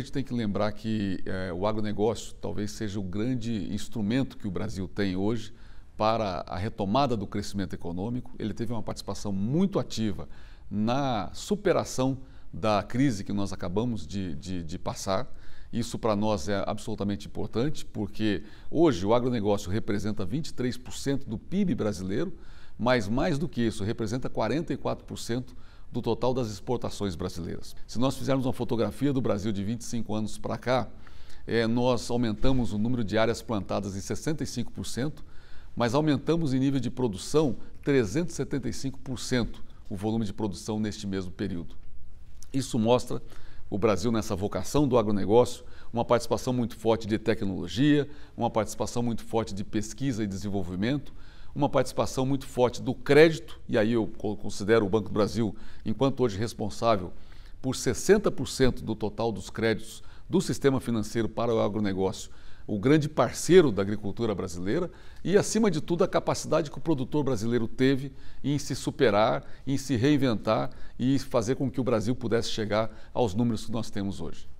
a gente tem que lembrar que é, o agronegócio talvez seja o grande instrumento que o Brasil tem hoje para a retomada do crescimento econômico. Ele teve uma participação muito ativa na superação da crise que nós acabamos de, de, de passar. Isso para nós é absolutamente importante, porque hoje o agronegócio representa 23% do PIB brasileiro, mas mais do que isso, representa 44% do total das exportações brasileiras. Se nós fizermos uma fotografia do Brasil de 25 anos para cá, é, nós aumentamos o número de áreas plantadas em 65%, mas aumentamos em nível de produção 375% o volume de produção neste mesmo período. Isso mostra o Brasil nessa vocação do agronegócio, uma participação muito forte de tecnologia, uma participação muito forte de pesquisa e desenvolvimento, uma participação muito forte do crédito, e aí eu considero o Banco do Brasil, enquanto hoje responsável por 60% do total dos créditos do sistema financeiro para o agronegócio, o grande parceiro da agricultura brasileira e, acima de tudo, a capacidade que o produtor brasileiro teve em se superar, em se reinventar e fazer com que o Brasil pudesse chegar aos números que nós temos hoje.